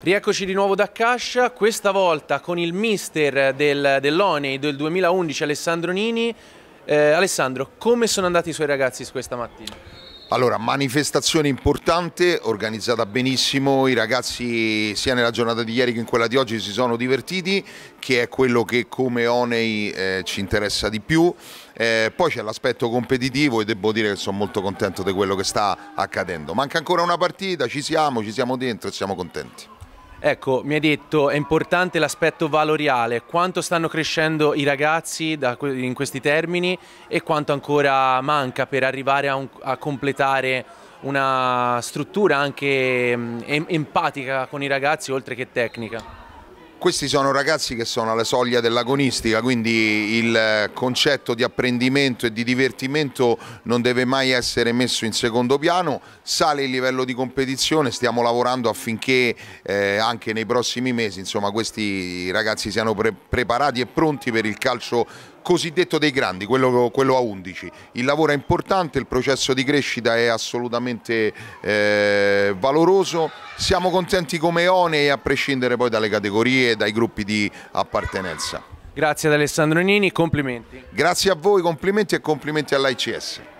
Rieccoci di nuovo da Cascia, questa volta con il mister del, dell'Onei del 2011 Alessandro Nini. Eh, Alessandro, come sono andati i suoi ragazzi questa mattina? Allora, manifestazione importante, organizzata benissimo, i ragazzi sia nella giornata di ieri che in quella di oggi si sono divertiti, che è quello che come Onei eh, ci interessa di più. Eh, poi c'è l'aspetto competitivo e devo dire che sono molto contento di quello che sta accadendo. Manca ancora una partita, ci siamo, ci siamo dentro e siamo contenti. Ecco, mi hai detto, è importante l'aspetto valoriale, quanto stanno crescendo i ragazzi da, in questi termini e quanto ancora manca per arrivare a, un, a completare una struttura anche mm, empatica con i ragazzi oltre che tecnica. Questi sono ragazzi che sono alla soglia dell'agonistica, quindi il eh, concetto di apprendimento e di divertimento non deve mai essere messo in secondo piano, sale il livello di competizione, stiamo lavorando affinché eh, anche nei prossimi mesi insomma, questi ragazzi siano pre preparati e pronti per il calcio cosiddetto dei grandi, quello, quello, a 11. Il lavoro è importante, il processo di crescita è assolutamente eh, valoroso, siamo contenti come ONE a prescindere poi dalle categorie e dai gruppi di appartenenza. Grazie ad Alessandro Nini, complimenti. Grazie a voi, complimenti e complimenti all'ICS.